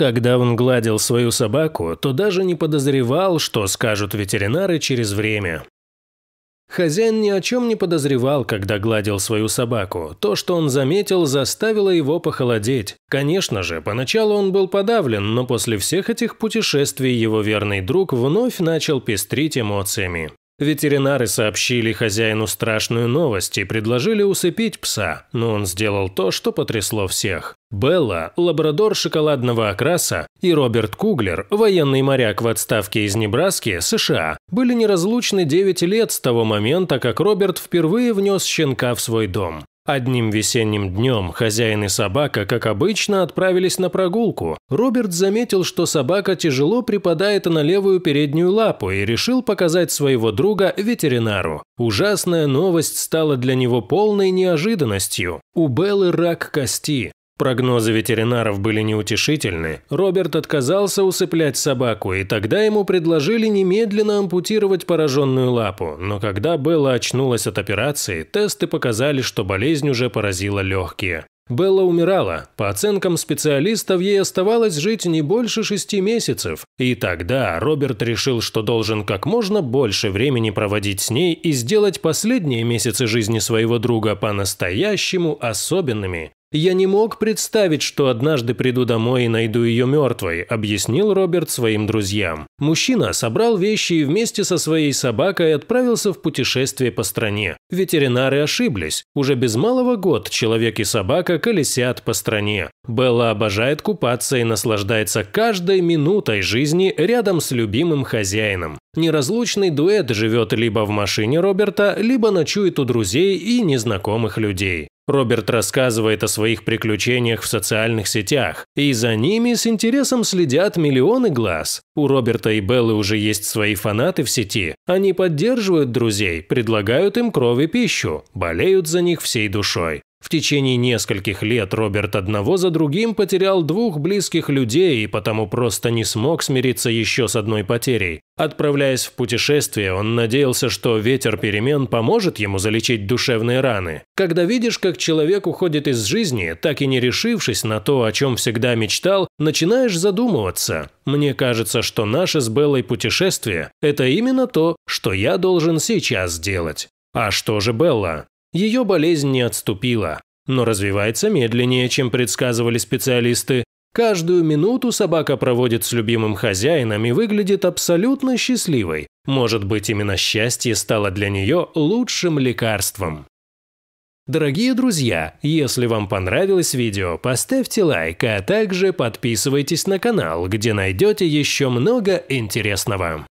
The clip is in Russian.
Когда он гладил свою собаку, то даже не подозревал, что скажут ветеринары через время. Хозяин ни о чем не подозревал, когда гладил свою собаку. То, что он заметил, заставило его похолодеть. Конечно же, поначалу он был подавлен, но после всех этих путешествий его верный друг вновь начал пестрить эмоциями. Ветеринары сообщили хозяину страшную новость и предложили усыпить пса, но он сделал то, что потрясло всех. Белла – лабрадор шоколадного окраса, и Роберт Куглер, военный моряк в отставке из Небраски, США, были неразлучны 9 лет с того момента, как Роберт впервые внес щенка в свой дом. Одним весенним днем хозяин и собака, как обычно, отправились на прогулку. Роберт заметил, что собака тяжело припадает на левую переднюю лапу и решил показать своего друга ветеринару. Ужасная новость стала для него полной неожиданностью. У Беллы рак кости. Прогнозы ветеринаров были неутешительны, Роберт отказался усыплять собаку, и тогда ему предложили немедленно ампутировать пораженную лапу, но когда Белла очнулась от операции, тесты показали, что болезнь уже поразила легкие. Белла умирала. По оценкам специалистов, ей оставалось жить не больше шести месяцев. И тогда Роберт решил, что должен как можно больше времени проводить с ней и сделать последние месяцы жизни своего друга по-настоящему особенными. «Я не мог представить, что однажды приду домой и найду ее мертвой», – объяснил Роберт своим друзьям. Мужчина собрал вещи и вместе со своей собакой отправился в путешествие по стране. Ветеринары ошиблись. Уже без малого год человек и собака колесят по стране. Белла обожает купаться и наслаждается каждой минутой жизни рядом с любимым хозяином. Неразлучный дуэт живет либо в машине Роберта, либо ночует у друзей и незнакомых людей. Роберт рассказывает о своих приключениях в социальных сетях, и за ними с интересом следят миллионы глаз. У Роберта и Беллы уже есть свои фанаты в сети. Они поддерживают друзей, предлагают им кровь и пищу, болеют за них всей душой. В течение нескольких лет Роберт одного за другим потерял двух близких людей и потому просто не смог смириться еще с одной потерей. Отправляясь в путешествие, он надеялся, что ветер перемен поможет ему залечить душевные раны. Когда видишь, как человек уходит из жизни, так и не решившись на то, о чем всегда мечтал, начинаешь задумываться. Мне кажется, что наше с Беллой путешествие – это именно то, что я должен сейчас сделать. А что же Белла? Ее болезнь не отступила, но развивается медленнее, чем предсказывали специалисты. Каждую минуту собака проводит с любимым хозяином и выглядит абсолютно счастливой. Может быть, именно счастье стало для нее лучшим лекарством. Дорогие друзья, если вам понравилось видео, поставьте лайк, а также подписывайтесь на канал, где найдете еще много интересного.